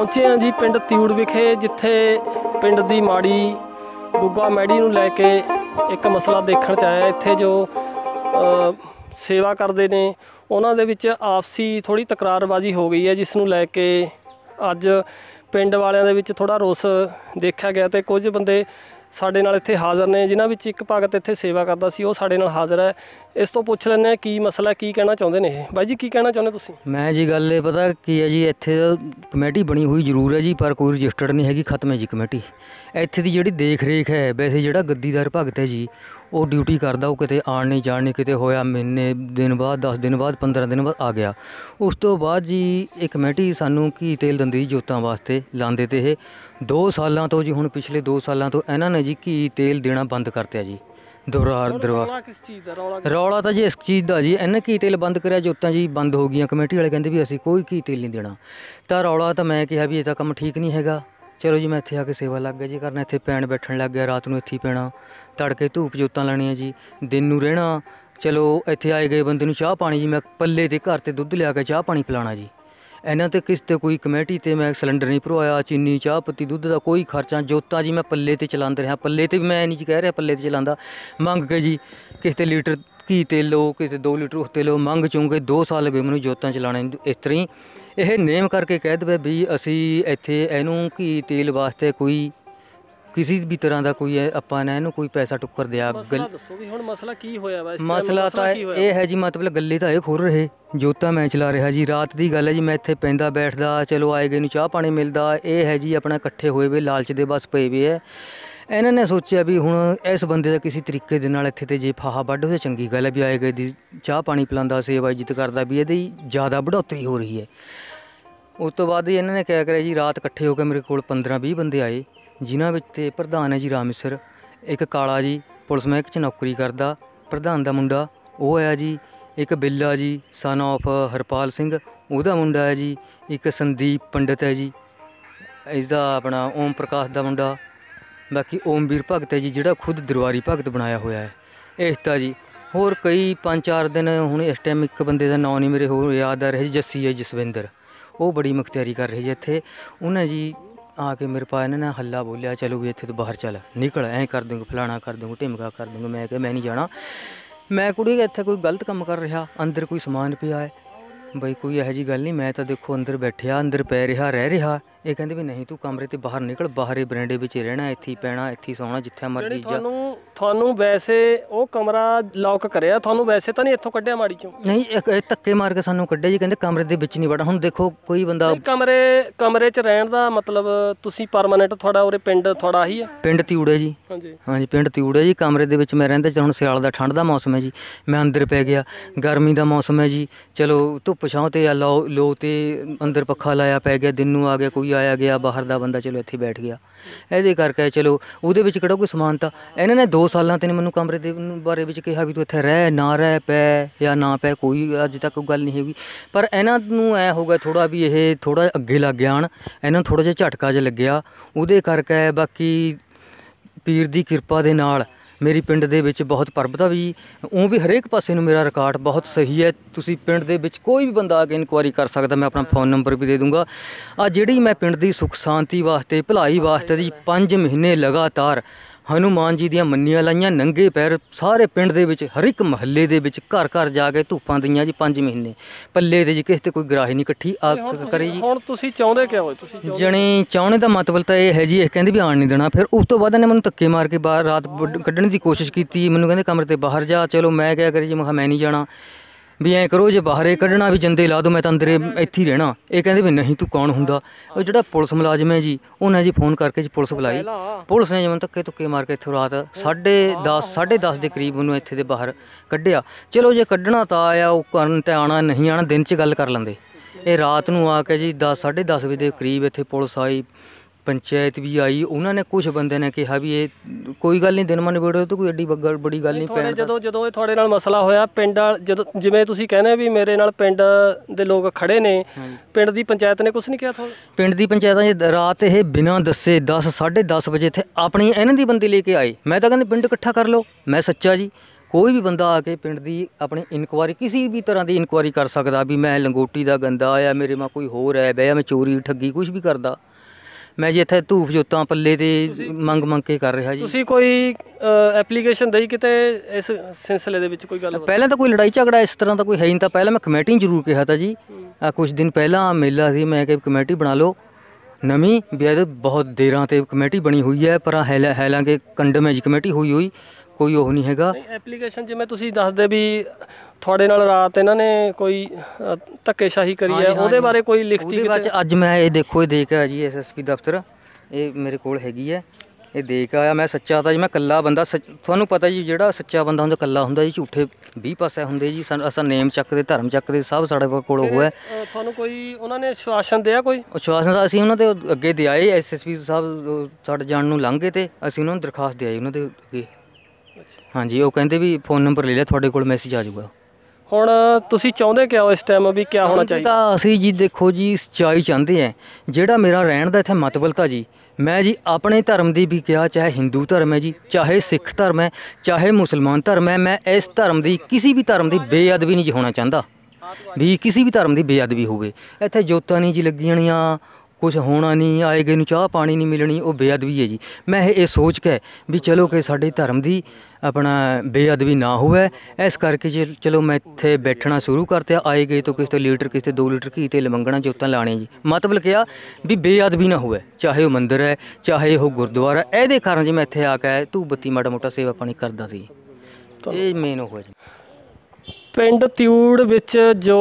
ਪਹੁੰਚੇ ਹਾਂ ਜੀ ਪਿੰਡ ਤਿਊੜ ਵਿਖੇ ਜਿੱਥੇ ਪਿੰਡ ਦੀ ਮਾੜੀ ਗੁੱਗਾ ਮੈੜੀ ਨੂੰ ਲੈ ਕੇ ਇੱਕ ਮਸਲਾ ਦੇਖਣ ਚ ਆਇਆ ਇੱਥੇ ਜੋ ਸੇਵਾ ਕਰਦੇ ਨੇ ਉਹਨਾਂ ਦੇ ਵਿੱਚ ਆਪਸੀ ਥੋੜੀ ਤਕਰਾਰਬਾਜ਼ੀ ਹੋ ਗਈ ਹੈ ਜਿਸ ਨੂੰ ਲੈ ਕੇ ਅੱਜ ਪਿੰਡ ਵਾਲਿਆਂ ਦੇ ਵਿੱਚ ਥੋੜਾ ਰੋਸ ਦੇਖਿਆ ਗਿਆ ਤੇ ਕੁਝ ਬੰਦੇ ਸਾਡੇ ਨਾਲ ਇੱਥੇ ਹਾਜ਼ਰ ਨੇ ਜਿਨ੍ਹਾਂ ਵਿੱਚ ਇੱਕ ਭਗਤ ਇੱਥੇ ਸੇਵਾ ਕਰਦਾ ਸੀ ਉਹ ਸਾਡੇ ਨਾਲ ਹਾਜ਼ਰ ਹੈ ਇਸ ਤੋਂ ਪੁੱਛ ਲੈਂਦੇ ਆ ਕੀ ਮਸਲਾ ਕੀ ਕਹਿਣਾ ਚਾਹੁੰਦੇ ਨੇ ਇਹ ਬਾਈ ਜੀ ਕੀ ਕਹਿਣਾ ਚਾਹੁੰਦੇ ਤੁਸੀਂ ਮੈਂ ਜੀ ਗੱਲ ਇਹ ਪਤਾ ਕੀ ਹੈ ਜੀ ਇੱਥੇ ਕਮੇਟੀ ਬਣੀ ਹੋਈ ਜ਼ਰੂਰ ਹੈ ਜੀ ਪਰ ਕੋਈ ਰਜਿਸਟਰਡ ਨਹੀਂ ਹੈਗੀ ਖਤਮ ਹੈ ਜੀ ਕਮੇਟੀ ਇੱਥੇ ਦੀ ਜਿਹੜੀ ਦੇਖ ਰੇਖ ਹੈ ਵੈਸੇ ਜਿਹੜਾ ਗੱਦੀਦਾਰ ਭਗਤ ਹੈ ਜੀ ਉਹ ਡਿਊਟੀ ਕਰਦਾ ਉਹ ਕਿਤੇ ਆਣ ਨਹੀਂ ਜਾਣ ਨਹੀਂ ਕਿਤੇ ਹੋਇਆ ਮਹੀਨੇ ਦਿਨ ਬਾਅਦ 10 ਦਿਨ ਬਾਅਦ 15 ਦਿਨ ਬਾਅਦ ਆ ਗਿਆ ਉਸ ਤੋਂ ਬਾਅਦ ਜੀ ਇੱਕ ਕਮੇਟੀ ਸਾਨੂੰ ਕੀ ਤੇਲ ਦੰਦੀ ਜੋਤਾਂ ਵਾਸਤੇ ਲਾਂਦੇ ਤੇ ਇਹ 2 ਸਾਲਾਂ ਤੋਂ ਜੀ ਹੁਣ ਪਿਛਲੇ 2 ਸਾਲਾਂ ਤੋਂ ਇਹਨਾਂ ਨੇ ਜੀ ਕੀ ਤੇਲ ਦੇਣਾ ਬੰਦ ਕਰਤਿਆ ਜੀ ਦੁਰਾਰ ਦਰਵਾ ਰੌਲਾ ਰੌਲਾ ਤਾਂ ਜੀ ਇਸ ਚੀਜ਼ ਦਾ ਜੀ ਇਹਨਾਂ ਕੀ ਤੇਲ ਬੰਦ ਕਰਿਆ ਜੋਤਾਂ ਜੀ ਬੰਦ ਹੋ ਗਈਆਂ ਕਮੇਟੀ ਵਾਲੇ ਕਹਿੰਦੇ ਵੀ ਅਸੀਂ ਕੋਈ ਕੀ ਤੇਲ ਨਹੀਂ ਦੇਣਾ ਤਾਂ ਰੌਲਾ ਤਾਂ ਮੈਂ ਕਿਹਾ ਵੀ ਇਹ ਤਾਂ ਕੰਮ ਠੀਕ ਨਹੀਂ ਹੈਗਾ ਚਲੋ ਜੀ ਮੈਂ ਇੱਥੇ ਆ ਕੇ ਸੇਵਾ ਲੱਗ ਗਿਆ ਜੀ ਕਰਨ ਇੱਥੇ ਪੈਣ ਬੈਠਣ ਲੱਗ ਗਿਆ ਰਾਤ ਨੂੰ ਇੱਥੇ ਪੈਣਾ ਤੜਕੇ ਧੂਪ ਜੋਤਾਂ ਲੈਣੀਆਂ ਜੀ ਦਿਨ ਨੂੰ ਰਹਿਣਾ ਚਲੋ ਇੱਥੇ ਆਏ ਗਏ ਬੰਦੇ ਨੂੰ ਚਾਹ ਪਾਣੀ ਜੀ ਮੈਂ ਪੱਲੇ ਤੇ ਘਰ ਤੇ ਦੁੱਧ ਲਿਆ ਕੇ ਚਾਹ ਪਾਣੀ ਪਿਲਾਣਾ ਜੀ ਇਹਨਾਂ ਤੇ ਕਿਸ ਤੇ ਕੋਈ ਕਮੇਟੀ ਤੇ ਮੈਂ ਸਿਲੰਡਰ ਨਹੀਂ ਭਰਵਾਇਆ ਚੀਨੀ ਚਾਹ ਪੱਤੀ ਦੁੱਧ ਦਾ ਕੋਈ ਖਰਚਾ ਜੋਤਾਂ ਜੀ ਮੈਂ ਪੱਲੇ ਤੇ ਚਲਾਉਂਦੇ ਰਿਹਾ ਪੱਲੇ ਤੇ ਵੀ ਮੈਂ ਨਹੀਂ ਜੀ ਕਹਿ ਰਿਹਾ ਪੱਲੇ ਤੇ ਚਲਾਉਂਦਾ ਮੰਗ ਕੇ ਜੀ ਕਿਸ ਤੇ ਲੀਟਰ ਘੀ ਤੇ ਲੋ ਕਿਸੇ 2 ਲੀਟਰ ਉਸ ਤੇ ਲੋ ਮੰਗ ਚੁੰਗੇ 2 ਸਾਲ ਗਏ ਮੈਨੂੰ ਜੋਤਾਂ ਚਲਾਣੇ ਇਸ ਤਰ੍ਹਾਂ ਹੀ ਇਹ ਨੇਮ ਕਰਕੇ ਕਹਿ ਦਵੇ ਵੀ ਅਸੀਂ ਇੱਥੇ ਇਹਨੂੰ ਕੀ ਤੇਲ ਵਾਸਤੇ ਕੋਈ ਕਿਸੇ ਵੀ ਤਰ੍ਹਾਂ ਦਾ ਕੋਈ ਆਪਾਂ ਨੇ ਇਹਨੂੰ ਕੋਈ ਪੈਸਾ ਟੁੱਕਰ ਦਿਆ ਗੱਲ ਦੱਸੋ ਵੀ ਹੁਣ ਮਸਲਾ ਕੀ ਹੋਇਆ ਵਾ ਇਸ ਮਸਲਾ ਤਾਂ ਇਹ ਹੈ ਜੀ ਮਤਲਬ ਗੱਲੇ ਤਾਂ ਇਹ ਖੁਰ ਰਹੇ ਜੋਤਾ ਮੈਂ ਚਲਾ ਰਿਹਾ ਜੀ ਰਾਤ ਦੀ ਗੱਲ ਹੈ ਜੀ ਮੈਂ ਇੱਥੇ ਪੈਂਦਾ ਬੈਠਦਾ ਚਲੋ ਆਏ ਗਏ ਨੂੰ ਚਾਹ ਪਾਣੀ ਮਿਲਦਾ ਇਹ ਹੈ ਜੀ ਆਪਣਾ ਇਕੱਠੇ ਹੋਏ ਵੇ ਲਾਲਚ ਦੇ ਬਸ ਪਏ ਵੇ ਹੈ ਇਹਨਾਂ ਨੇ ਸੋਚਿਆ ਵੀ ਹੁਣ ਇਸ ਬੰਦੇ ਦਾ ਕਿਸੇ ਤਰੀਕੇ ਦੇ ਨਾਲ ਇੱਥੇ ਤੇ ਜੇ ਫਾਹਾ ਵੱਢ ਹੋਵੇ ਚੰਗੀ ਗੱਲ ਹੈ ਵੀ ਆਏ ਗਏ ਦੀ ਚਾਹ ਪਾਣੀ ਪਿਲਾਉਂਦਾ ਸੇਵਾ ਇੱਜ਼ਤ ਕਰਦਾ ਵੀ ਇਹਦੀ ਜ਼ਿਆਦਾ ਬੜੋਤਰੀ ਹੋ ਰਹੀ ਹੈ ਉਸ ਤੋਂ ਬਾਅਦ ਇਹਨਾਂ ਨੇ ਕਿਹਾ ਕਰਿਆ ਜੀ ਰਾਤ ਇਕੱਠੇ ਹੋ ਕੇ ਮੇਰੇ ਕੋਲ 15-20 ਬੰਦੇ ਆਏ ਜਿਨ੍ਹਾਂ ਵਿੱਚ ਤੇ ਪ੍ਰਧਾਨ ਹੈ ਜੀ ਰਾਮੇਸ਼ਰ ਇੱਕ ਕਾਲਾ ਜੀ ਪੁਲਿਸ ਮਹਿਕ 'ਚ ਨੌਕਰੀ ਕਰਦਾ ਪ੍ਰਧਾਨ ਦਾ ਮੁੰਡਾ ਉਹ ਆਇਆ ਜੀ ਇੱਕ ਬਿੱਲਾ ਜੀ ਸਨ ਆਫ ਹਰਪਾਲ ਸਿੰਘ ਉਹਦਾ ਮੁੰਡਾ ਹੈ ਜੀ ਇੱਕ ਸੰਦੀਪ ਪੰਡਤ ਹੈ ਜੀ ਇਸ ਦਾ ਆਪਣਾ ਓਮ ਪ੍ਰਕਾਸ਼ ਦਾ ਮੁੰਡਾ ਬਾਕੀ ਵੀਰ ਭਗਤ ਹੈ ਜੀ ਜਿਹੜਾ ਖੁਦ ਦਰਬਾਰੀ ਭਗਤ ਬਣਾਇਆ ਹੋਇਆ ਹੈ ਇਸ ਤਾਂ ਜੀ ਹੋਰ ਕਈ ਪੰਜ ਚਾਰ ਦਿਨ ਹੁਣ ਇਸ ਟਾਈਮ ਇੱਕ ਬੰਦੇ ਦਾ ਨਾਮ ਨਹੀਂ ਮੇਰੇ ਹੋਰ ਯਾਦ ਆ ਰਿਹਾ ਜੀ ਜੱਸੀ ਹੈ ਜਸਵਿੰਦਰ ਉਹ ਬੜੀ ਮੁਖਤਿਆਰੀ ਕਰ ਰਹੀ ਹੈ ਇੱਥੇ ਉਹਨਾਂ ਜੀ ਆ ਕੇ ਮੇਰੇ ਪਾ ਇਹਨਾਂ ਨੇ ਹੱਲਾ ਬੋਲਿਆ ਚਲੋ ਵੀ ਇੱਥੇ ਤੋਂ ਬਾਹਰ ਚੱਲ ਨਿਕਲ ਐਂ ਕਰ ਦੂੰਗਾ ਫਲਾਣਾ ਕਰ ਦੂੰਗਾ ਢਿਮਕਾ ਕਰ ਦੂੰਗਾ ਮੈਂ ਕਿਹਾ ਮੈਂ ਨਹੀਂ ਜਾਣਾ ਮੈਂ ਕੁੜੀ ਇੱਥੇ ਕੋਈ ਗਲਤ ਕੰਮ ਕਰ ਰਿਹਾ ਅੰਦਰ ਕੋਈ ਸਮਾਨ ਪਿਆ ਹੈ ਬਈ ਕੋਈ ਇਹੋ ਜੀ ਗੱਲ ਨਹੀਂ ਮੈਂ ਤਾਂ ਦੇਖੋ ਅੰਦਰ ਬੈਠਿਆ ਅੰਦਰ ਪੈ ਰਿਹਾ ਰਹਿ ਰਿਹਾ ਇਹ ਕਹਿੰਦੇ ਵੀ ਨਹੀਂ ਤੂੰ ਕਮਰੇ ਤੇ ਬਾਹਰ ਨਿਕਲ ਬਾਹਰੇ ਬਰਾਂਡੇ ਵਿੱਚ ਰਹਿਣਾ ਇੱਥੇ ਹੀ ਪੈਣਾ ਇੱਥੇ ਹੀ ਸੌਣਾ ਜਿੱਥੇ ਮਰਜ਼ੀ ਜਾ ਤੁਹਾਨੂੰ ਤੁਹਾਨੂੰ ਵੈਸੇ ਉਹ ਕਮਰਾ ਲੌਕ ਕਰਿਆ ਤੁਹਾਨੂੰ ਵੈਸੇ ਤਾਂ ਨਹੀਂ ਇੱਥੋਂ ਕੱਢਿਆ ਮਾੜੀ ਚੋਂ ਨਹੀਂ ਇੱਕ ਇਹ ਧੱਕੇ ਮਾਰ ਕੇ ਸਾਨੂੰ ਕੱਢਿਆ ਜੀ ਕਹਿੰਦੇ ਕਮਰੇ ਦੇ ਵਿੱਚ ਨਹੀਂ ਵੜਾ ਹੁਣ ਦੇਖੋ ਕੋਈ ਬੰਦਾ ਕਮਰੇ ਕਮਰੇ 'ਚ ਰਹਿਣ ਦਾ ਮਤਲਬ ਤੁਸੀਂ ਪਰਮਾਨੈਂਟ ਤੁਹਾਡਾ ਉਰੇ ਪਿੰਡ ਤੁਹਾਡਾ ਹੀ ਆ ਪਿੰਡ ਤਿਊੜੇ ਜੀ ਹਾਂਜੀ ਹਾਂਜੀ ਪਿੰਡ ਤਿਊੜਾ ਜੀ ਕਮਰੇ ਦੇ ਵਿੱਚ ਮੈਂ ਰਹਿੰਦਾ ਚਲੋ ਹੁਣ ਸਿਆਲ ਦਾ ਠੰਡ ਦਾ ਮੌਸਮ ਹੈ ਜੀ ਮੈਂ ਅੰਦਰ ਪੈ ਗਿਆ ਗਰਮੀ ਦਾ ਮੌਸਮ ਹੈ ਜੀ ਚਲੋ ਧੁੱਪ ਛਾਂ ਤੇ ਆ ਲੋ ਲੋ ਤੇ ਅੰਦਰ ਪੱਖਾ ਲਾਇਆ ਪੈ ਗਿਆ ਦਿਨ ਨੂੰ ਆ ਗਿਆ ਕੋਈ ਕੋਈ ਆਇਆ ਗਿਆ ਬਾਹਰ ਦਾ ਬੰਦਾ ਚਲੋ ਇੱਥੇ ਬੈਠ ਗਿਆ ਇਹਦੇ ਕਰਕੇ ਚਲੋ ਉਹਦੇ ਵਿੱਚ ਕਿਹੜਾ ਕੋਈ ਸਮਾਨਤਾ ਇਹਨਾਂ ਨੇ 2 ਸਾਲਾਂ ਤੈਨੂੰ ਮੈਨੂੰ ਕਮਰੇ ਦੇ ਬਾਰੇ ਵਿੱਚ ਕਿਹਾ ਵੀ ਤੂੰ ਇੱਥੇ ਰਹਿ ਨਾ ਰਹਿ ਪੈ ਜਾਂ ਨਾ ਪੈ ਕੋਈ ਅੱਜ ਤੱਕ ਕੋਈ ਗੱਲ ਨਹੀਂ ਹੋਈ ਪਰ ਇਹਨਾਂ ਨੂੰ ਐ ਹੋ ਗਿਆ ਥੋੜਾ ਵੀ ਇਹ ਥੋੜਾ ਅੱਗੇ ਲੱਗ ਗਿਆ ਇਹਨਾਂ ਨੂੰ ਥੋੜਾ ਜਿਹਾ ਝਟਕਾ ਜਿਹਾ ਲੱਗਿਆ ਉਹਦੇ ਕਰਕੇ ਬਾਕੀ ਪੀਰ ਦੀ ਕਿਰਪਾ ਦੇ ਨਾਲ ਮੇਰੀ ਪਿੰਡ ਦੇ ਵਿੱਚ ਬਹੁਤ ਪਰਬਤਾ ਵੀ ਉਹ ਵੀ ਹਰੇਕ ਪਾਸੇ ਨੂੰ ਮੇਰਾ ਰਿਕਾਰਡ ਬਹੁਤ ਸਹੀ ਹੈ ਤੁਸੀਂ ਪਿੰਡ ਦੇ ਵਿੱਚ ਕੋਈ ਵੀ ਬੰਦਾ ਆ ਕੇ ਇਨਕੁਆਰੀ ਕਰ ਸਕਦਾ ਮੈਂ ਆਪਣਾ ਫੋਨ ਨੰਬਰ ਵੀ ਦੇ ਦੂੰਗਾ ਆ ਜਿਹੜੀ ਮੈਂ ਪਿੰਡ ਦੀ ਸੁਖ ਸ਼ਾਂਤੀ ਵਾਸਤੇ ਭਲਾਈ ਵਾਸਤੇ ਜੀ 5 ਮਹੀਨੇ ਲਗਾਤਾਰ ਹਨੂਮਾਨ ਜੀ ਦੀਆਂ ਮੰਨੀਆਂ ਲਾਈਆਂ ਨੰਗੇ ਪੈਰ ਸਾਰੇ ਪਿੰਡ ਦੇ ਵਿੱਚ ਹਰ ਇੱਕ ਮਹੱਲੇ ਦੇ ਵਿੱਚ ਘਰ ਘਰ ਜਾ ਕੇ ਧੂਪਾਂ ਦਈਆਂ ਜੀ 5 ਮਹੀਨੇ ਪੱਲੇ ਤੇ ਜੀ ਕਿਸੇ ਤੇ ਕੋਈ ਗਰਾਹੀ ਨਹੀਂ ਇਕੱਠੀ ਆ ਕਰੀ ਜੀ ਹੁਣ ਤੁਸੀਂ ਚਾਹੁੰਦੇ ਕਿਆ ਹੋ ਤੁਸੀਂ ਜਣੀ ਚਾਹੁੰਦੇ ਦਾ ਮਤਲਬ ਤਾਂ ਇਹ ਹੈ ਜੀ ਇਹ ਕਹਿੰਦੇ ਵੀ ਆਣ ਨਹੀਂ ਦੇਣਾ ਫਿਰ ਉਸ ਤੋਂ ਬਾਅਦ ਇਹਨੇ ਮੈਨੂੰ ਧੱਕੇ ਮਾਰ ਕੇ ਬਾਹਰ ਰਾਤ ਕੱਢਣ ਦੀ ਕੋਸ਼ਿਸ਼ ਕੀਤੀ ਮੈਨੂੰ ਕਹਿੰਦੇ ਕਮਰੇ ਤੇ ਬਾਹਰ ਜਾ ਚਲੋ ਮੈਂ ਕਿਹਾ ਕਰੀ ਜੀ ਮੈਂ ਮੈਂ ਨਹੀਂ ਜਾਣਾ ਵੀ ਐ ਕਰੋ ਜੇ ਬਾਹਰੇ ਕੱਢਣਾ ਵੀ ਜੰਦੇ ਲਾ ਦੋ ਮੈਂ ਤਾਂ ਅੰਦਰੇ ਇੱਥੇ ਹੀ ਰਹਿਣਾ ਇਹ ਕਹਿੰਦੇ ਵੀ ਨਹੀਂ ਤੂੰ ਕੌਣ ਹੁੰਦਾ ਉਹ ਜਿਹੜਾ ਪੁਲਿਸ ਮੁਲਾਜ਼ਮ ਹੈ ਜੀ ਉਹਨਾਂ ਜੀ ਫੋਨ ਕਰਕੇ ਜੀ ਪੁਲਿਸ ਬੁਲਾਈ ਪੁਲਿਸ ਨੇ ਜਮਨ ਤੱਕੇ ਤੁੱਕੇ ਮਾਰ ਕੇ ਇੱਥੇ ਰਾਤ 10:30 10:30 ਦੇ ਕਰੀਬ ਉਹਨੂੰ ਇੱਥੇ ਦੇ ਬਾਹਰ ਕੱਢਿਆ ਚਲੋ ਜੇ ਕੱਢਣਾ ਤਾਂ ਆਇਆ ਉਹ ਕਰਨ ਤੇ ਆਣਾ ਨਹੀਂ ਆਣਾ ਦਿਨ 'ਚ ਗੱਲ ਕਰ ਲੈਂਦੇ ਇਹ ਰਾਤ ਨੂੰ ਆ ਕੇ ਜੀ 10 10:30 ਵਜੇ ਦੇ ਕਰੀਬ ਇੱਥੇ ਪੁਲਿਸ ਆਈ ਪੰਚਾਇਤ ਵੀ ਆਈ ਉਹਨਾਂ ਨੇ ਕੁਝ ਬੰਦੇ ਨੇ ਕਿਹਾ ਵੀ ਇਹ ਕੋਈ ਗੱਲ ਨਹੀਂ ਦਿਨ ਮਨ ਨਿਬੇੜੋ ਤਾਂ ਕੋਈ ਐਡੀ ਬੱਗੜ ਬੜੀ ਗੱਲ ਨਹੀਂ ਪੈਣ ਜਦੋਂ ਜਦੋਂ ਇਹ ਤੁਹਾਡੇ ਨਾਲ ਮਸਲਾ ਹੋਇਆ ਪਿੰਡ ਜਦੋਂ ਜਿਵੇਂ ਤੁਸੀਂ ਕਹਿੰਦੇ ਵੀ ਮੇਰੇ ਨਾਲ ਪਿੰਡ ਦੇ ਲੋਕ ਖੜੇ ਨੇ ਪਿੰਡ ਦੀ ਪੰਚਾਇਤ ਨੇ ਕੁਝ ਨਹੀਂ ਕਿਹਾ ਤੁਹਾਨੂੰ ਪਿੰਡ ਦੀ ਪੰਚਾਇਤਾਂ ਨੇ ਰਾਤ ਇਹ ਬਿਨਾ ਦੱਸੇ 10 10:30 ਵਜੇ ਇੱਥੇ ਆਪਣੀ ਇਹਨਾਂ ਦੀ ਬੰਦੀ ਲੈ ਕੇ ਆਏ ਮੈਂ ਤਾਂ ਕਹਿੰਦੇ ਪਿੰਡ ਇਕੱਠਾ ਕਰ ਲਓ ਮੈਂ ਸੱਚਾ ਜੀ ਕੋਈ ਵੀ ਬੰਦਾ ਆ ਕੇ ਪਿੰਡ ਦੀ ਆਪਣੀ ਇਨਕੁਆਰੀ ਕਿਸੇ ਵੀ ਤਰ੍ਹਾਂ ਦੀ ਇਨਕੁਆਰੀ ਕਰ ਸਕਦਾ ਵੀ ਮੈਂ ਲੰਗੋਟੀ ਦਾ ਗੰਦਾ ਆ ਮੇਰੇ ਮਾ ਕੋਈ ਹੋਰ ਹੈ ਆ ਮੈਂ ਚੋਰੀ ਠੱਗੀ ਕੁਝ ਵੀ ਕਰਦਾ ਮੈਂ ਜੀ ਇੱਥੇ ਧੂਫ ਜੋਤਾਂ ਪੱਲੇ ਤੇ ਮੰਗ ਮੰਗ ਕੇ ਕਰ ਰਿਹਾ ਜੀ ਤੁਸੀਂ ਕੋਈ ਐਪਲੀਕੇਸ਼ਨ ਦਈ ਕਿਤੇ ਇਸ ਸਿਲਸਿਲੇ ਦੇ ਵਿੱਚ ਕੋਈ ਗੱਲ ਪਹਿਲਾਂ ਤਾਂ ਕੋਈ ਲੜਾਈ ਝਗੜਾ ਇਸ ਤਰ੍ਹਾਂ ਦਾ ਕੋਈ ਹੈ ਨਹੀਂ ਤਾਂ ਪਹਿਲਾਂ ਮੈਂ ਕਮੇਟੀ ਜ਼ਰੂਰ ਕਿਹਾ ਤਾਂ ਜੀ ਆ ਕੁਝ ਦਿਨ ਪਹਿਲਾਂ ਮੇਲਾ ਸੀ ਮੈਂ ਕਿਹਾ ਕਮੇਟੀ ਬਣਾ ਲਓ ਨਵੀਂ ਬਿਆਦ ਬਹੁਤ ਦੇਰਾਂ ਤੇ ਕਮੇਟੀ ਬਣੀ ਹੋਈ ਹੈ ਪਰ ਹਾਲਾਂਕਿ ਕੰਡਮ ਹੈ ਜੀ ਕਮੇਟੀ ਹੋਈ ਹੋਈ ਕੋਈ ਉਹ ਨਹੀਂ ਹੈਗਾ ਐਪਲੀਕੇਸ਼ਨ ਜਿਵੇਂ ਤੁਸੀਂ ਦੱਸਦੇ ਵੀ ਤੁਹਾਡੇ ਨਾਲ ਰਾਤ ਇਹਨਾਂ ਨੇ ਕੋਈ ਧੱਕੇਸ਼ਾਹੀ ਕਰੀ ਹੈ ਉਹਦੇ ਬਾਰੇ ਕੋਈ ਲਿਖਤੀ ਉਹਦੇ ਬਾਅਦ ਅੱਜ ਮੈਂ ਇਹ ਦੇਖੋ ਇਹ ਦੇਖ ਆ ਜੀ ਐਸਐਸਪੀ ਦਫ਼ਤਰ ਇਹ ਮੇਰੇ ਕੋਲ ਹੈਗੀ ਹੈ ਇਹ ਦੇਖ ਆਇਆ ਮੈਂ ਸੱਚਾ ਤਾਂ ਜੀ ਮੈਂ ਕੱਲਾ ਬੰਦਾ ਤੁਹਾਨੂੰ ਪਤਾ ਜੀ ਜਿਹੜਾ ਸੱਚਾ ਬੰਦਾ ਹੁੰਦਾ ਕੱਲਾ ਹੁੰਦਾ ਜੀ ਝੂਠੇ 20 ਪਾਸੇ ਹੁੰਦੇ ਜੀ ਸਾਨੂੰ ਅਸਾਂ ਨੇਮ ਚੱਕ ਦੇ ਧਰਮ ਚੱਕ ਦੇ ਸਭ ਸਾਡੇ ਕੋਲ ਉਹ ਹੈ ਤੁਹਾਨੂੰ ਕੋਈ ਉਹਨਾਂ ਨੇ ਸ਼ਵਾਸਨ ਦਿਆ ਕੋਈ ਸ਼ਵਾਸਨ ਤਾਂ ਅਸੀਂ ਉਹਨਾਂ ਦੇ ਅੱਗੇ ਦਿਆਏ ਐਸਐਸਪੀ ਸਾਹਿਬ ਸਾਡੇ ਜਾਣ ਨੂੰ ਲੰਘੇ ਤੇ ਅਸੀਂ ਉਹਨਾਂ ਨੂੰ ਦਰਖਾਸਤ ਦਿਆਈ ਉਹਨਾਂ ਦੇ ਅੱਗੇ ਹਾਂਜੀ ਉਹ ਕਹਿੰਦੇ ਵੀ ਫੋਨ ਨੰਬਰ ਲੈ ਲਿਆ ਤੁਹਾਡੇ ਕੋਲ ਮੈਸੇਜ ਆ ਜਾਊਗਾ ਹੁਣ ਤੁਸੀਂ ਚਾਹੁੰਦੇ ਕਿ ਆਓ ਇਸ ਟਾਈਮ ਵੀ ਕੀ ਹੋਣਾ ਚਾਹੀਦਾ ਤਾਂ ਅਸੀਂ ਜੀ ਦੇਖੋ ਜੀ ਸਚਾਈ ਚਾਹੁੰਦੇ ਆ ਜਿਹੜਾ ਮੇਰਾ ਰਹਿਣ ਦਾ ਇੱਥੇ ਮਤਬਲਤਾ ਜੀ ਮੈਂ ਜੀ ਆਪਣੇ ਧਰਮ ਦੀ ਵੀ ਕਿਹਾ ਚਾਹੇ ਹਿੰਦੂ ਧਰਮ ਹੈ ਜੀ ਚਾਹੇ ਸਿੱਖ ਧਰਮ ਹੈ ਚਾਹੇ ਮੁਸਲਮਾਨ ਧਰਮ ਹੈ ਮੈਂ ਇਸ ਧਰਮ ਦੀ ਕਿਸੇ ਵੀ ਧਰਮ ਦੀ ਬੇਅਦਬੀ ਨਹੀਂ ਜੀ ਹੋਣਾ ਚਾਹੁੰਦਾ ਵੀ ਕਿਸੇ ਵੀ ਧਰਮ ਦੀ ਬੇਅਦਬੀ ਹੋਵੇ ਇੱਥੇ ਜੋਤਾਂ ਨਹੀਂ ਜੀ ਜਾਣੀਆਂ ਕੁਝ ਹੋਣਾ ਨਹੀਂ ਆਏਗੇ ਨੂੰ ਚਾਹ ਪਾਣੀ ਨਹੀਂ ਮਿਲਣੀ ਉਹ ਬੇਅਦਬੀ ਹੈ ਜੀ ਮੈਂ ਇਹ ਸੋਚ ਕੇ ਵੀ ਚਲੋ ਕਿ ਸਾਡੇ ਧਰਮ ਦੀ ਆਪਣਾ ਬੇਅਦਬੀ ਨਾ ਹੋਵੇ ਇਸ ਕਰਕੇ ਜੇ ਚਲੋ ਮੈਂ ਇੱਥੇ ਬੈਠਣਾ ਸ਼ੁਰੂ ਕਰਤਿਆ ਆਏ ਗਏ ਤੋਂ ਕਿਸੇ ਤੇ ਲੀਟਰ ਕਿਸੇ ਤੇ 2 ਲੀਟਰ ਘੀ ਤੇ ਲਮੰਗਣਾ ਜੋਤਾਂ ਲਾਣੇ ਜੀ ਮਤਲਬ ਕਿਹਾ ਵੀ ਬੇਅਦਬੀ ਨਾ ਹੋਵੇ ਚਾਹੇ ਉਹ ਮੰਦਿਰ ਹੈ ਚਾਹੇ ਉਹ ਗੁਰਦੁਆਰਾ ਇਹਦੇ ਕਾਰਨ ਜੇ ਮੈਂ ਇੱਥੇ ਆ ਕੇ ਤੂੰ ਬੱਤੀ ਮਾੜਾ ਮੋਟਾ ਸੇਵਾ ਪਾਣੀ ਕਰਦਾ ਸੀ ਇਹ ਮੇਨ ਹੋਇਆ ਜੀ ਪਿੰਡ ਤਿਊੜ ਵਿੱਚ ਜੋ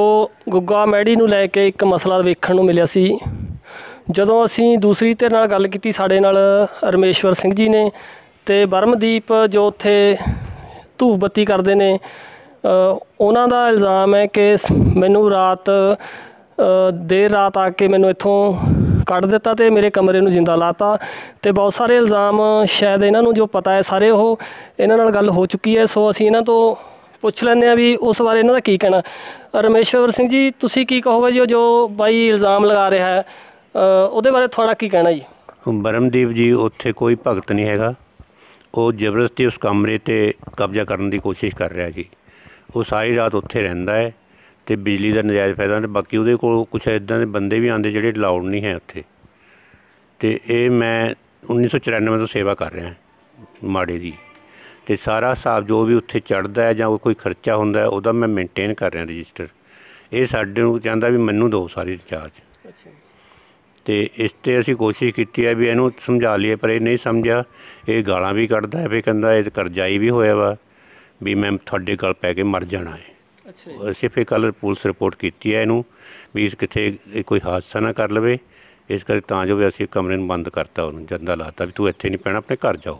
ਗੁੱਗਾ ਮੈੜੀ ਨੂੰ ਲੈ ਕੇ ਇੱਕ ਮਸਲਾ ਵੇਖਣ ਨੂੰ ਮਿਲਿਆ ਸੀ ਜਦੋਂ ਅਸੀਂ ਦੂਸਰੀ ਧਿਰ ਨਾਲ ਗੱਲ ਕੀਤੀ ਸਾਡੇ ਨਾਲ ਰਮੇਸ਼ਵਰ ਸਿੰਘ ਜੀ ਨੇ ਤੇ ਬਰਮਦੀਪ ਜੋ ਉੱਥੇ ਧੂਫ ਬੱਤੀ ਕਰਦੇ ਨੇ ਉਹਨਾਂ ਦਾ ਇਲਜ਼ਾਮ ਹੈ ਕਿ ਮੈਨੂੰ ਰਾਤ ਦੇਰ ਰਾਤ ਆ ਕੇ ਮੈਨੂੰ ਇੱਥੋਂ ਕੱਢ ਦਿੱਤਾ ਤੇ ਮੇਰੇ ਕਮਰੇ ਨੂੰ ਜਿੰਦਾ ਲਾਤਾ ਤੇ ਬਹੁਤ ਸਾਰੇ ਇਲਜ਼ਾਮ ਸ਼ਾਇਦ ਇਹਨਾਂ ਨੂੰ ਜੋ ਪਤਾ ਹੈ ਸਾਰੇ ਉਹ ਇਹਨਾਂ ਨਾਲ ਗੱਲ ਹੋ ਚੁੱਕੀ ਹੈ ਸੋ ਅਸੀਂ ਇਹਨਾਂ ਤੋਂ ਪੁੱਛ ਲੈਂਦੇ ਆ ਵੀ ਉਸ ਬਾਰੇ ਇਹਨਾਂ ਦਾ ਕੀ ਕਹਿਣਾ ਰਮੇਸ਼ਵਰ ਸਿੰਘ ਜੀ ਤੁਸੀਂ ਕੀ ਕਹੋਗੇ ਜੀ ਜੋ ਬਾਈ ਇਲਜ਼ਾਮ ਲਗਾ ਰਿਹਾ ਹੈ ਉਹਦੇ ਬਾਰੇ ਤੁਹਾਡਾ ਕੀ ਕਹਿਣਾ ਜੀ ਬਰਮਦੀਪ ਜੀ ਉੱਥੇ ਕੋਈ ਭਗਤ ਨਹੀਂ ਹੈਗਾ ਉਹ ਜ਼ਬਰਦਸਤੀ ਉਸ ਕਮਰੇ ਤੇ ਕਬਜ਼ਾ ਕਰਨ ਦੀ ਕੋਸ਼ਿਸ਼ ਕਰ ਰਿਹਾ ਜੀ ਉਹ ਸਾਰੀ ਰਾਤ ਉੱਥੇ ਰਹਿੰਦਾ ਹੈ ਤੇ ਬਿਜਲੀ ਦਾ ਨਜਾਇਜ਼ ਫਾਇਦਾ ਤੇ ਬਾਕੀ ਉਹਦੇ ਕੋਲ ਕੁਝ ਇਦਾਂ ਦੇ ਬੰਦੇ ਵੀ ਆਂਦੇ ਜਿਹੜੇ ਲਾਊਡ ਨਹੀਂ ਹੈ ਉੱਥੇ ਤੇ ਇਹ ਮੈਂ 1994 ਤੋਂ ਸੇਵਾ ਕਰ ਰਿਹਾ ਮਾੜੇ ਦੀ ਤੇ ਸਾਰਾ ਹਿਸਾਬ ਜੋ ਵੀ ਉੱਥੇ ਚੜਦਾ ਹੈ ਜਾਂ ਕੋਈ ਖਰਚਾ ਹੁੰਦਾ ਹੈ ਉਹਦਾ ਮੈਂ ਮੇਨਟੇਨ ਕਰ ਰਿਹਾ ਰਜਿਸਟਰ ਇਹ ਸਾਡੇ ਨੂੰ ਚਾਹੁੰਦਾ ਵੀ ਮੈਨੂੰ ਦੋ ਸਾਰੀ ਰਿਚਾਰਜ ਅੱਛਾ ਤੇ ਇਸ ਤੇ ਅਸੀਂ ਕੋਸ਼ਿਸ਼ ਕੀਤੀ ਹੈ ਵੀ ਇਹਨੂੰ ਸਮਝਾ ਲਈਏ ਪਰ ਇਹ ਨਹੀਂ ਸਮਝਿਆ ਇਹ ਗਾਲਾਂ ਵੀ ਕੱਢਦਾ ਹੈ ਵੀ ਕਹਿੰਦਾ ਇਹ ਕਰਜ਼ਾਈ ਵੀ ਹੋਇਆ ਵਾ ਵੀ ਮੈਂ ਤੁਹਾਡੇ ਕੋਲ ਪੈ ਕੇ ਮਰ ਜਾਣਾ ਹੈ ਅੱਛਾ ਅਸੀਂ ਫੇ ਕੱਲ ਪੁਲਿਸ ਰਿਪੋਰਟ ਕੀਤੀ ਹੈ ਇਹਨੂੰ ਵੀ ਇਸ ਕਿਥੇ ਕੋਈ ਹਾਦਸਾ ਨਾ ਕਰ ਲਵੇ ਇਸ ਕਰਕੇ ਤਾਂ ਜੋ ਵੀ ਅਸੀਂ ਕਮਰੇ ਨੂੰ ਬੰਦ ਕਰਤਾ ਉਹਨੂੰ ਜੰਦਾ ਲਾਤਾ ਵੀ ਤੂੰ ਇੱਥੇ ਨਹੀਂ ਪੈਣਾ ਆਪਣੇ ਘਰ ਜਾਓ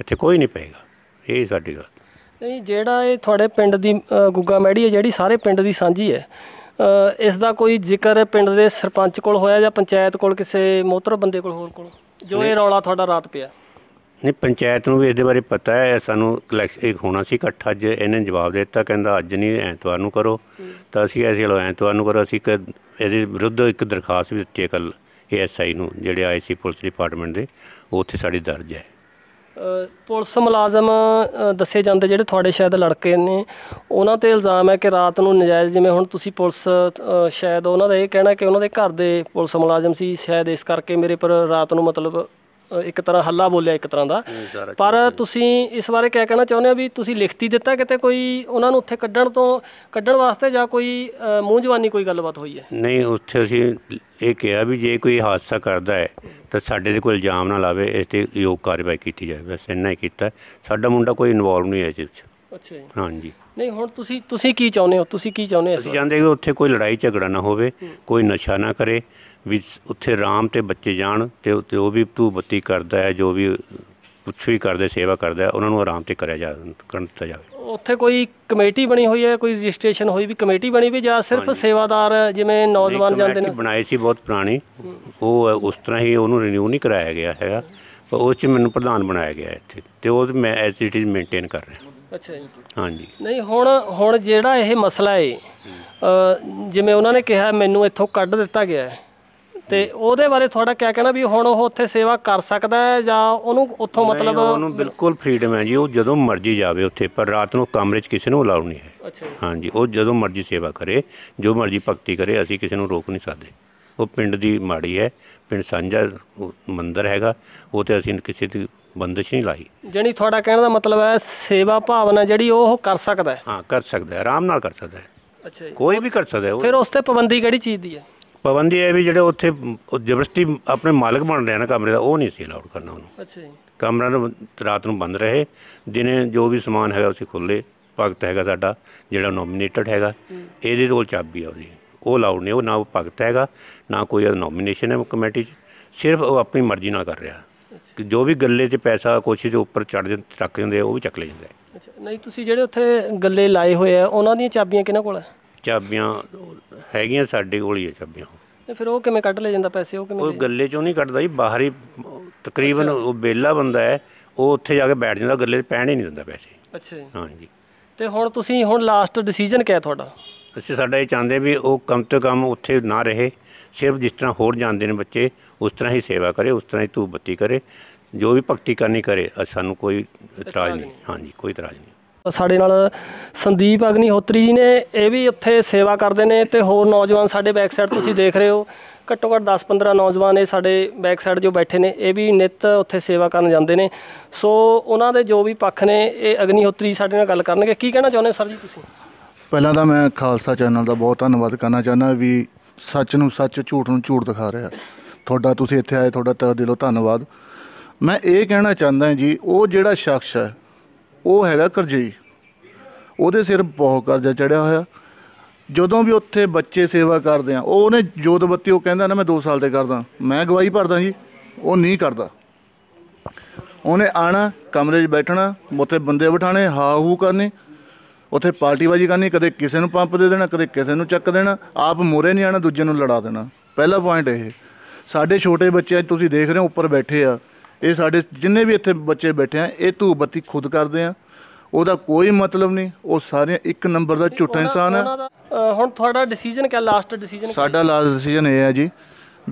ਇੱਥੇ ਕੋਈ ਨਹੀਂ ਪਏਗਾ ਇਹ ਸਾਡੀ ਗੱਲ ਨਹੀਂ ਜਿਹੜਾ ਇਹ ਤੁਹਾਡੇ ਪਿੰਡ ਦੀ ਗੁੱਗਾ ਮੈੜੀ ਹੈ ਜਿਹੜੀ ਸਾਰੇ ਪਿੰਡ ਦੀ ਸਾਂਝੀ ਹੈ ਇਸ ਦਾ ਕੋਈ ਜ਼ਿਕਰ ਪਿੰਡ ਦੇ ਸਰਪੰਚ ਕੋਲ ਹੋਇਆ ਜਾਂ ਪੰਚਾਇਤ ਕੋਲ ਕਿਸੇ ਮੋਤਰ ਬੰਦੇ ਕੋਲ ਹੋਰ ਕੋਲ ਜੋ ਇਹ ਰੌਲਾ ਤੁਹਾਡਾ ਰਾਤ ਪਿਆ ਨਹੀਂ ਪੰਚਾਇਤ ਨੂੰ ਵੀ ਇਹਦੇ ਬਾਰੇ ਪਤਾ ਹੈ ਸਾਨੂੰ ਇੱਕ ਹੋਣਾ ਸੀ ਇਕੱਠ ਅੱਜ ਇਹਨੇ ਜਵਾਬ ਦਿੱਤਾ ਕਹਿੰਦਾ ਅੱਜ ਨਹੀਂ ਐਤਵਾਰ ਨੂੰ ਕਰੋ ਤਾਂ ਅਸੀਂ ਐਸੇ ਲੋ ਐਤਵਾਰ ਨੂੰ ਕਰੋ ਅਸੀਂ ਇੱਕ ਇਹਦੇ ਵਿਰੁੱਧ ਇੱਕ ਦਰਖਾਸਤ ਵੀ ਦਿੱਤੀ ਕੱਲ ਐਸਆਈ ਨੂੰ ਜਿਹੜੇ ਆਈਸੀ ਪੁਲਿਸ ਡਿਪਾਰਟਮੈਂਟ ਦੇ ਉੱਥੇ ਸਾਡੀ ਦਰਜ ਹੈ ਪੁਲਿਸ ਮੁਲਾਜ਼ਮ ਦੱਸੇ ਜਾਂਦੇ ਜਿਹੜੇ ਤੁਹਾਡੇ ਸ਼ਾਇਦ ਲੜਕੇ ਨੇ ਉਹਨਾਂ ਤੇ ਇਲਜ਼ਾਮ ਹੈ ਕਿ ਰਾਤ ਨੂੰ ਨਜਾਇਜ਼ ਜਿਵੇਂ ਹੁਣ ਤੁਸੀਂ ਪੁਲਿਸ ਸ਼ਾਇਦ ਉਹਨਾਂ ਦਾ ਇਹ ਕਹਿਣਾ ਕਿ ਉਹਨਾਂ ਦੇ ਘਰ ਦੇ ਪੁਲਿਸ ਮੁਲਾਜ਼ਮ ਸੀ ਸ਼ਾਇਦ ਇਸ ਕਰਕੇ ਮੇਰੇ ਪਰ ਰਾਤ ਨੂੰ ਮਤਲਬ ਇੱਕ ਤਰ੍ਹਾਂ ਹੱਲਾ ਬੋਲਿਆ ਇੱਕ ਤਰ੍ਹਾਂ ਦਾ ਪਰ ਤੁਸੀਂ ਇਸ ਬਾਰੇ ਕਿਆ ਕਹਿਣਾ ਚਾਹੁੰਦੇ ਹੋ ਵੀ ਤੁਸੀਂ ਲਿਖਤੀ ਦਿੱਤਾ ਕਿਤੇ ਕੋਈ ਉਹਨਾਂ ਨੂੰ ਉੱਥੇ ਕੱਢਣ ਤੋਂ ਕੱਢਣ ਵਾਸਤੇ ਜਾਂ ਕੋਈ ਮੂੰਹ ਜਵਾਨੀ ਕੋਈ ਗੱਲਬਾਤ ਹੋਈ ਹੈ ਨਹੀਂ ਉੱਥੇ ਅਸੀਂ ਇਹ ਕਿਹਾ ਵੀ ਜੇ ਕੋਈ ਹਾਦਸਾ ਕਰਦਾ ਹੈ ਤਾਂ ਸਾਡੇ ਦੇ ਕੋਲ ਇਲਜ਼ਾਮ ਨਾ ਲਾਵੇ ਇਸ ਤੇ ਯੋਗ ਕਾਰਵਾਈ ਕੀਤੀ ਜਾਵੇ ਬਸ ਇੰਨਾ ਹੀ ਕੀਤਾ ਸਾਡਾ ਮੁੰਡਾ ਕੋਈ ਇਨਵੋਲਵ ਨਹੀਂ ਹੈ ਇਸ ਵਿੱਚ ਅੱਛਾ ਜੀ ਹਾਂਜੀ ਨਹੀਂ ਹੁਣ ਤੁਸੀਂ ਤੁਸੀਂ ਕੀ ਚਾਹੁੰਦੇ ਹੋ ਤੁਸੀਂ ਕੀ ਚਾਹੁੰਦੇ ਹੋ ਅਸੀਂ ਚਾਹੁੰਦੇ ਕਿ ਉੱਥੇ ਕੋਈ ਲੜਾਈ ਝਗੜਾ ਨਾ ਹੋਵੇ ਕੋਈ ਨਸ਼ਾ ਨਾ ਕਰੇ ਵੀ ਉੱਥੇ ਰਾਮ ਤੇ ਬੱਚੇ ਜਾਣ ਤੇ ਉੱਤੇ ਉਹ ਵੀ ਤੂੰ ਬੱਤੀ ਕਰਦਾ ਹੈ ਜੋ ਵੀ ਕੁਛ ਵੀ ਕਰਦੇ ਸੇਵਾ ਕਰਦਾ ਉਹਨਾਂ ਨੂੰ ਆਰਾਮ ਤੇ ਕਰਿਆ ਜਾ ਕਰਨ ਦਿੱਤਾ ਜਾਵੇ ਉੱਥੇ ਕੋਈ ਕਮੇਟੀ ਬਣੀ ਹੋਈ ਹੈ ਕੋਈ ਰਜਿਸਟ੍ਰੇਸ਼ਨ ਹੋਈ ਵੀ ਕਮੇਟੀ ਬਣੀ ਵੀ ਜਾਂ ਸਿਰਫ ਸੇਵਾਦਾਰ ਜਿਵੇਂ ਨੌਜਵਾਨ ਜਾਂਦੇ ਨੇ ਬਣਾਈ ਸੀ ਬਹੁਤ ਪੁਰਾਣੀ ਉਹ ਉਸ ਤਰ੍ਹਾਂ ਹੀ ਉਹਨੂੰ ਰੀਨਿਊ ਨਹੀਂ ਕਰਾਇਆ ਗਿਆ ਹੈਗਾ ਪਰ ਉਸ 'ਚ ਮੈਨੂੰ ਪ੍ਰਧਾਨ ਬਣਾਇਆ ਗਿਆ ਇੱਥੇ ਤੇ ਉਹ ਮੈਂ ਐਸ ਇਟ ਇਜ਼ ਮੇਨਟੇਨ ਕਰ ਰਿਹਾ ਅੱਛਾ ਜੀ ਹਾਂਜੀ ਨਹੀਂ ਹੁਣ ਹੁਣ ਜਿਹੜਾ ਇਹ ਮਸਲਾ ਹੈ ਜਿਵੇਂ ਉਹਨਾਂ ਨੇ ਕਿਹਾ ਮੈਨੂੰ ਇੱਥੋਂ ਕੱਢ ਦਿੱਤਾ ਗਿਆ ਹੈ ਤੇ ਉਹਦੇ ਬਾਰੇ ਤੁਹਾਡਾ ਕੀ ਕਹਿਣਾ ਵੀ ਹੁਣ ਉਹ ਉੱਥੇ ਸੇਵਾ ਕਰ ਸਕਦਾ ਹੈ ਜਾਂ ਉਹਨੂੰ ਉੱਥੋਂ ਮਤਲਬ ਉਹਨੂੰ ਬਿਲਕੁਲ ਫ੍ਰੀडम ਹੈ ਜੀ ਉਹ ਜਦੋਂ ਮਰਜ਼ੀ ਜਾਵੇ ਉੱਥੇ ਪਰ ਰਾਤ ਨੂੰ ਕਮਰੇ 'ਚ ਕਿਸੇ ਨੂੰ ਅਲਾਉ ਨਹੀਂ ਹੈ ਅੱਛਾ ਹਾਂਜੀ ਉਹ ਜਦੋਂ ਮਰਜ਼ੀ ਸੇਵਾ ਕਰੇ ਜੋ ਮਰਜ਼ੀ ਭਗਤੀ ਕਰੇ ਅਸੀਂ ਕਿਸੇ ਨੂੰ ਰੋਕ ਨਹੀਂ ਸਕਦੇ ਉਹ ਪਿੰਡ ਦੀ ਮਾੜੀ ਹੈ ਪਿੰਡ ਸਾਂਝਾ ਮੰਦਿਰ ਹੈਗਾ ਉਹ ਤੇ ਅਸੀਂ ਕਿਸੇ ਦੀ ਬੰਦਸ਼ ਨਹੀਂ ਲਾਈ ਜਣੀ ਤੁਹਾਡਾ ਕਹਿਣ ਦਾ ਮਤਲਬ ਹੈ ਸੇਵਾ ਭਾਵਨਾ ਜਿਹੜੀ ਉਹ ਕਰ ਸਕਦਾ ਹੈ ਹਾਂ ਕਰ ਸਕਦਾ ਹੈ ਆਰਾਮ ਨਾਲ ਕਰ ਸਕਦਾ ਹੈ ਅੱਛਾ ਜੀ ਕੋਈ ਵੀ ਕਰ ਸਕਦਾ ਹੈ ਫਿਰ ਉਸ ਤੇ ਪਾਬੰਦੀ ਕਿਹੜੀ ਚੀਜ਼ ਦੀ ਹੈ ਪਾਬੰਦੀ ਹੈ ਵੀ ਜਿਹੜੇ ਉੱਥੇ ਜ਼ਬਰਦਸਤੀ ਆਪਣੇ ਮਾਲਕ ਬਣ ਰਿਹਾ ਨਾ ਕਮਰੇ ਦਾ ਉਹ ਨਹੀਂ ਸੀ ਅਲਾਉਡ ਕਰਨਾ ਉਹਨੂੰ ਅੱਛਾ ਜੀ ਕਮਰਾ ਨੂੰ ਰਾਤ ਨੂੰ ਬੰਦ ਰਹੇ ਦਿਨੇ ਜੋ ਵੀ ਸਮਾਨ ਹੈਗਾ ਉਸੇ ਖੁੱਲੇ ਭਗਤ ਹੈਗਾ ਸਾਡਾ ਜਿਹੜਾ ਨੋਮੀਨੇਟਡ ਹੈਗਾ ਇਹਦੇ ਰੋਲ ਚਾਬੀ ਆ ਉਹਦੀ ਉਹ ਅਲਾਉਡ ਨਹੀਂ ਉਹ ਨਾ ਭਗਤ ਹੈਗਾ ਨਾ ਕੋਈ ਨੋਮੀਨੇਸ਼ਨ ਹੈ ਕਮੇਟੀ 'ਚ ਸਿਰਫ ਉਹ ਆਪਣੀ ਮਰਜ਼ੀ ਨਾਲ ਕਰ ਰਿਹਾ ਕਿ ਜੋ ਵੀ ਗੱਲੇ 'ਚ ਪੈਸਾ ਕੋਸ਼ਿਸ਼ ਦੇ ਉੱਪਰ ਚੜ ਜਾਂਦੇ ਟੱਕ ਜਾਂਦੇ ਉਹ ਵੀ ਚੱਕ ਲੈ ਜਾਂਦੇ ਅੱਛਾ ਨਹੀਂ ਤੁਸੀਂ ਜਿਹੜੇ ਉੱਥੇ ਗੱਲੇ ਲਾਏ ਹੋਏ ਆ ਉਹਨਾਂ ਦੀਆਂ ਚਾਬੀਆਂ ਕਿਹਨਾਂ ਕੋਲ ਆ ਚਾਬੀਆਂ ਹੈਗੀਆਂ ਸਾਡੇ ਕੋਲ ਹੀ ਆ ਚਾਬੀਆਂ ਤੇ ਫਿਰ ਉਹ ਕਿਵੇਂ ਕੱਢ ਲੈ ਜਾਂਦਾ ਪੈਸੇ ਉਹ ਕਿਵੇਂ ਉਹ ਗੱਲੇ ਚੋਂ ਨਹੀਂ ਕੱਢਦਾ ਜੀ ਬਾਹਰ ਹੀ ਤਕਰੀਬਨ ਉਹ ਬੇਲਾ ਬੰਦਾ ਹੈ ਉਹ ਉੱਥੇ ਜਾ ਕੇ ਬੈਠ ਜਾਂਦਾ ਗੱਲੇ ਤੇ ਪੈਣ ਹੀ ਨਹੀਂ ਦਿੰਦਾ ਪੈਸੇ ਅੱਛਾ ਜੀ ਹਾਂਜੀ ਤੇ ਹੁਣ ਤੁਸੀਂ ਹੁਣ ਲਾਸਟ ਡਿਸੀਜਨ ਕਿਆ ਤੁਹਾਡਾ ਅਸੀਂ ਸਾਡਾ ਇਹ ਚਾਹੁੰਦੇ ਵੀ ਉਹ ਕਮ ਤੋਂ ਕਮ ਉੱਥੇ ਨਾ ਰਹੇ ਸਿਰਫ ਜਿਸ ਤਰ੍ਹਾਂ ਹੋਰ ਜਾਂਦੇ ਨੇ ਬੱਚੇ ਉਸ ਤਰ੍ਹਾਂ ਹੀ ਸੇਵਾ ਕਰੇ ਉਸ ਤਰ੍ਹਾਂ ਹੀ ਧੂਪ ਬੱਤੀ ਕਰੇ ਜੋ ਵੀ ਭਗਤੀ ਕਰਨੀ ਕਰੇ ਸਾਨੂੰ ਕੋਈ ਇਤਰਾਜ਼ ਨਹੀਂ ਹਾਂਜੀ ਕੋਈ ਇਤਰਾਜ਼ ਨਹੀਂ ਸਾਡੇ ਨਾਲ ਸੰਦੀਪ ਅਗਨੀਹੋਤਰੀ ਜੀ ਨੇ ਇਹ ਵੀ ਉੱਥੇ ਸੇਵਾ ਕਰਦੇ ਨੇ ਤੇ ਹੋਰ ਨੌਜਵਾਨ ਸਾਡੇ ਬੈਕ ਸਾਈਡ ਤੁਸੀਂ ਦੇਖ ਰਹੇ ਹੋ ਘੱਟੋ ਘੱਟ 10-15 ਨੌਜਵਾਨ ਇਹ ਸਾਡੇ ਬੈਕ ਸਾਈਡ ਜੋ ਬੈਠੇ ਨੇ ਇਹ ਵੀ ਨਿਤ ਉੱਥੇ ਸੇਵਾ ਕਰਨ ਜਾਂਦੇ ਨੇ ਸੋ ਉਹਨਾਂ ਦੇ ਜੋ ਵੀ ਪੱਖ ਨੇ ਇਹ ਅਗਨੀਹੋਤਰੀ ਸਾਡੇ ਨਾਲ ਗੱਲ ਕਰਨਗੇ ਕੀ ਕਹਿਣਾ ਚਾਹੁੰਦੇ ਸਰ ਜੀ ਤੁਸੀਂ ਪਹਿਲਾਂ ਤਾਂ ਮੈਂ ਖਾਲਸਾ ਚੈਨਲ ਦਾ ਬਹੁਤ ਧੰਨਵਾਦ ਕਰਨਾ ਚਾਹੁੰਦਾ ਵੀ ਸੱਚ ਨੂੰ ਸੱਚ ਝੂਠ ਨੂੰ ਝੂਠ ਦਿਖਾ ਰਿਹਾ ਤੁਹਾਡਾ ਤੁਸੀਂ ਇੱਥੇ ਆਏ ਤੁਹਾਡਾ ਤਹਿ ਦਿਲੋਂ ਧੰਨਵਾਦ ਮੈਂ ਇਹ ਕਹਿਣਾ ਚਾਹੁੰਦਾ ਜੀ ਉਹ ਜਿਹੜਾ ਸ਼ਖਸ ਹੈ ਉਹ ਹੈਗਾ ਕਰਜਈ ਉਹਦੇ ਸਿਰ ਬਹੁਤ ਕਰਜ਼ਾ ਚੜਿਆ ਹੋਇਆ ਜਦੋਂ ਵੀ ਉੱਥੇ ਬੱਚੇ ਸੇਵਾ ਕਰਦੇ ਆ ਉਹਨੇ ਜੋਤ ਬੱਤੀ ਉਹ ਕਹਿੰਦਾ ਨਾ ਮੈਂ 2 ਸਾਲ ਤੇ ਕਰਦਾ ਮੈਂ ਗਵਾਹੀ ਭਰਦਾ ਜੀ ਉਹ ਨਹੀਂ ਕਰਦਾ ਉਹਨੇ ਆਣਾ ਕਮਰੇ 'ਚ ਬੈਠਣਾ ਉੱਥੇ ਬੰਦੇ ਬਿਠਾਣੇ ਹਾ ਹੂ ਕਰਨੀ ਉੱਥੇ ਪਾਰਟੀਬਾਜੀ ਕਰਨੀ ਕਦੇ ਕਿਸੇ ਨੂੰ ਪੰਪ ਦੇ ਦੇਣਾ ਕਦੇ ਕਿਸੇ ਨੂੰ ਚੱਕ ਦੇਣਾ ਆਪ ਮੋਰੇ ਨਹੀਂ ਆਣਾ ਦੂਜੇ ਨੂੰ ਲੜਾ ਦੇਣਾ ਪਹਿਲਾ ਪੁਆਇੰਟ ਇਹ ਸਾਡੇ ਛੋਟੇ ਬੱਚੇ ਤੁਸੀਂ ਦੇਖ ਰਹੇ ਹੋ ਉੱਪਰ ਬੈਠੇ ਆ ਇਹ ਸਾਡੇ ਜਿੰਨੇ ਵੀ ਇੱਥੇ ਬੱਚੇ ਬੈਠੇ ਆ ਇਹ ਧੂਪ ਬੱਤੀ ਖੁਦ ਕਰਦੇ ਆ ਉਹਦਾ ਕੋਈ ਮਤਲਬ ਨਹੀਂ ਉਹ ਸਾਰੇ ਇੱਕ ਨੰਬਰ ਦਾ ਝੂਠਾ ਇਨਸਾਨ ਹੈ ਹੁਣ ਤੁਹਾਡਾ ਡਿਸੀਜਨ ਕਿਆ ਲਾਸਟ ਡਿਸੀਜਨ ਸਾਡਾ ਲਾਸਟ ਡਿਸੀਜਨ ਇਹ ਹੈ ਜੀ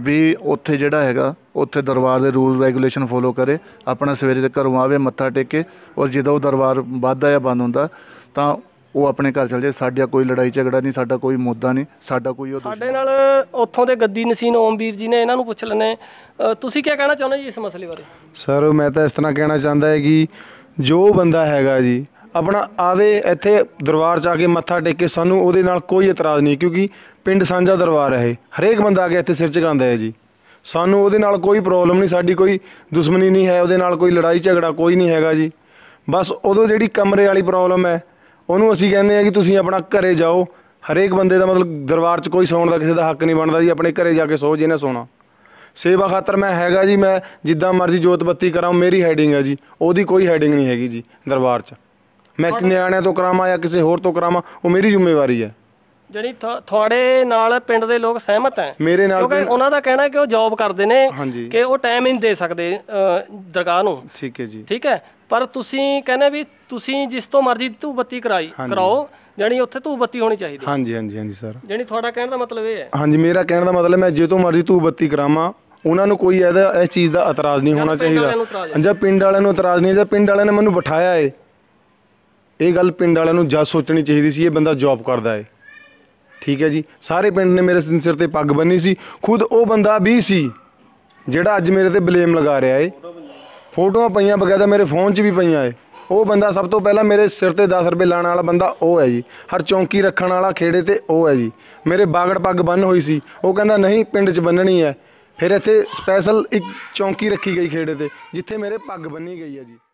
ਵੀ ਉੱਥੇ ਜਿਹੜਾ ਹੈਗਾ ਉੱਥੇ ਦਰਬਾਰ ਦੇ ਰੂਲ ਰੈਗੂਲੇਸ਼ਨ ਫੋਲੋ ਕਰੇ ਆਪਣਾ ਸਵੇਰੇ ਦੇ ਘਰੋਂ ਆਵੇ ਮੱਥਾ ਟੇਕੇ ਔਰ ਜਦੋਂ ਦਰਬਾਰ ਵੱਧਦਾ ਜਾਂ ਬੰਦ ਹੁੰਦਾ ਤਾਂ ਉਹ ਆਪਣੇ ਘਰ ਚਲ ਜੇ ਸਾਡਾ ਕੋਈ ਲੜਾਈ ਝਗੜਾ ਨਹੀਂ ਸਾਡਾ ਕੋਈ ਮੁੱਦਾ ਨਹੀਂ ਸਾਡਾ ਕੋਈ ਉਹ ਸਾਡੇ ਨਾਲ ਉੱਥੋਂ ਦੇ ਗੱਦੀ ਨਸੀਨ ਓਮਵੀਰ ਜੀ ਨੇ ਇਹਨਾਂ ਨੂੰ ਪੁੱਛ ਲੈਣੇ ਤੁਸੀਂ ਕੀ ਕਹਿਣਾ ਚਾਹੁੰਦੇ ਜੀ ਇਸ ਮਸਲੇ ਬਾਰੇ ਸਰ ਮੈਂ ਤਾਂ ਇਸ ਤਰ੍ਹਾਂ ਕਹਿਣਾ ਚਾਹੁੰਦਾ ਹੈ ਕਿ ਜੋ ਬੰਦਾ ਹੈਗਾ ਜੀ ਆਪਣਾ ਆਵੇ ਇੱਥੇ ਦਰਬਾਰ ਚ ਆ ਕੇ ਮੱਥਾ ਟੇਕ ਕੇ ਸਾਨੂੰ ਉਹਦੇ ਨਾਲ ਕੋਈ ਇਤਰਾਜ਼ ਨਹੀਂ ਕਿਉਂਕਿ ਪਿੰਡ ਸਾਂਝਾ ਦਰਬਾਰ ਹੈ ਹਰੇਕ ਬੰਦਾ ਆ ਕੇ ਇੱਥੇ ਸਿਰ ਝੁਕਾਉਂਦਾ ਹੈ ਜੀ ਸਾਨੂੰ ਉਹਦੇ ਨਾਲ ਕੋਈ ਪ੍ਰੋਬਲਮ ਨਹੀਂ ਸਾਡੀ ਕੋਈ ਦੁਸ਼ਮਣੀ ਨਹੀਂ ਹੈ ਉਹਦੇ ਨਾਲ ਕੋਈ ਲੜਾਈ ਝਗੜਾ ਕੋਈ ਨਹੀਂ ਹੈਗਾ ਜੀ ਬਸ ਉਦੋਂ ਜਿਹੜੀ ਕਮਰੇ ਵਾਲੀ ਪ੍ਰੋਬਲਮ ਹੈ ਉਹਨੂੰ ਅਸੀਂ ਕਹਿੰਦੇ ਆ ਕਿ ਤੁਸੀਂ ਆਪਣਾ ਘਰੇ ਜਾਓ ਹਰੇਕ ਬੰਦੇ ਦਾ ਮਤਲਬ ਦਰਬਾਰ 'ਚ ਕੋਈ ਸੌਣ ਦਾ ਕਿਸੇ ਦਾ ਹੱਕ ਨਹੀਂ ਬਣਦਾ ਜੀ ਆਪਣੇ ਘਰੇ ਜਾ ਕੇ ਸੋ ਜਿਹਨੇ ਸੋਣਾ ਸੇਵਾ ਖਾਤਰ ਮੈਂ ਹੈਗਾ ਜੀ ਮੈਂ ਜਿੱਦਾਂ ਮਰਜ਼ੀ ਜੋਤ ਬੱਤੀ ਕਰਾਂ ਮੇਰੀ ਹੈਡਿੰਗ ਹੈ ਜੀ ਉਹਦੀ ਕੋਈ ਹੈਡਿੰਗ ਨਹੀਂ ਹੈਗੀ ਜੀ ਦਰਬਾਰ 'ਚ ਮੈਂ ਨਿਆਣਿਆਂ ਤੋਂ ਕਰਾਵਾਂ ਜਾਂ ਕਿਸੇ ਹੋਰ ਤੋਂ ਕਰਾਵਾਂ ਉਹ ਮੇਰੀ ਜ਼ਿੰਮੇਵਾਰੀ ਹੈ ਜਣੀ ਤੁਹਾਡੇ ਨਾਲ ਪਿੰਡ ਦੇ ਲੋਕ ਸਹਿਮਤ ਹੈ ਮੇਰੇ ਨਾਲ ਕਿਉਂਕਿ ਉਹਨਾਂ ਦਾ ਕਹਿਣਾ ਕਿ ਉਹ ਜੌਬ ਕਰਦੇ ਨੇ ਕਿ ਉਹ ਟਾਈਮ ਹੀ ਨਹੀਂ ਦੇ ਸਕਦੇ ਦਰਗਾਹ ਨੂੰ ਠੀਕ ਹੈ ਜੀ ਠੀਕ ਹੈ ਪਰ ਤੁਸੀਂ ਕਹਿੰਦੇ ਵੀ ਤੁਸੀਂ ਜਿਸ ਤੋਂ ਮਰਜ਼ੀ ਤੂੰ ਬੱਤੀ ਕਰਾਈ ਕਰਾਓ ਜਾਨੀ ਉੱਥੇ ਤੂੰ ਬੱਤੀ ਹੋਣੀ ਚਾਹੀਦੀ ਹਾਂਜੀ ਹਾਂਜੀ ਹਾਂਜੀ ਸਰ ਜਾਨੀ ਤੁਹਾਡਾ ਕਹਿਣ ਦਾ ਮਤਲਬ ਇਹ ਹੈ ਹਾਂਜੀ ਮੇਰਾ ਕਹਿਣ ਦਾ ਮਤਲਬ ਮੈਂ ਜੇ ਤੋਂ ਮਰਜ਼ੀ ਤੂੰ ਬੱਤੀ ਕਰਾਵਾਂ ਉਹਨਾਂ ਨੂੰ ਕੋਈ ਇਹਦਾ ਇਸ ਚੀਜ਼ ਦਾ ਇਤਰਾਜ਼ ਨਹੀਂ ਹੋਣਾ ਚਾਹੀਦਾ ਜਾਂ ਪਿੰਡ ਵਾਲਿਆਂ ਨੂੰ ਇਤਰਾਜ਼ ਨਹੀਂ ਜਾਂ ਪਿੰਡ ਵਾਲਿਆਂ ਨੇ ਮੈਨੂੰ ਬਿਠਾਇਆ ਏ ਇਹ ਗੱਲ ਪਿੰਡ ਵਾਲਿਆਂ ਨੂੰ ਜਦ ਸੋਚਣੀ ਚਾਹੀਦੀ ਸੀ ਇਹ ਬੰਦਾ ਜੌਬ ਕਰਦਾ ਏ ਠੀਕ ਹੈ ਜੀ ਸਾਰੇ ਪਿੰਡ ਨੇ ਮੇਰੇ ਸਿਰ ਤੇ ਪੱਗ ਬੰਨੀ ਸੀ ਖੁਦ ਉਹ ਬੰਦਾ ਵੀ ਸੀ ਜਿਹੜਾ ਅੱਜ ਮੇਰੇ ਤੇ ਬਲੇਮ ਲਗਾ ਰਿਹਾ ਏ ਫੋਟੋਆਂ ਪਈਆਂ ਬਗੈਰ ਮੇਰੇ ਫੋਨ 'ਚ ਵੀ ਪਈਆਂ ਏ ਉਹ ਬੰਦਾ ਸਭ ਤੋਂ ਪਹਿਲਾਂ ਮੇਰੇ ਸਿਰ ਤੇ 10 ਰੁਪਏ ਲਾਣ ਵਾਲਾ ਬੰਦਾ ਉਹ ਹੈ ਜੀ ਹਰ ਚੌਂਕੀ ਰੱਖਣ ਵਾਲਾ ਖੇੜੇ ਤੇ ਉਹ ਹੈ ਜੀ ਮੇਰੇ ਬਾਗੜ ਪੱਗ ਬੰਨ ਹੋਈ ਸੀ ਉਹ ਕਹਿੰਦਾ ਨਹੀਂ ਪਿੰਡ 'ਚ ਬੰਨਣੀ ਹੈ ਫਿਰ ਇੱਥੇ ਸਪੈਸ਼ਲ ਇੱਕ ਚੌਂਕੀ ਰੱਖੀ ਗਈ ਖੇੜੇ ਤੇ ਜਿੱਥੇ ਮੇਰੇ ਪੱਗ ਬੰਨੀ ਗਈ ਹੈ ਜੀ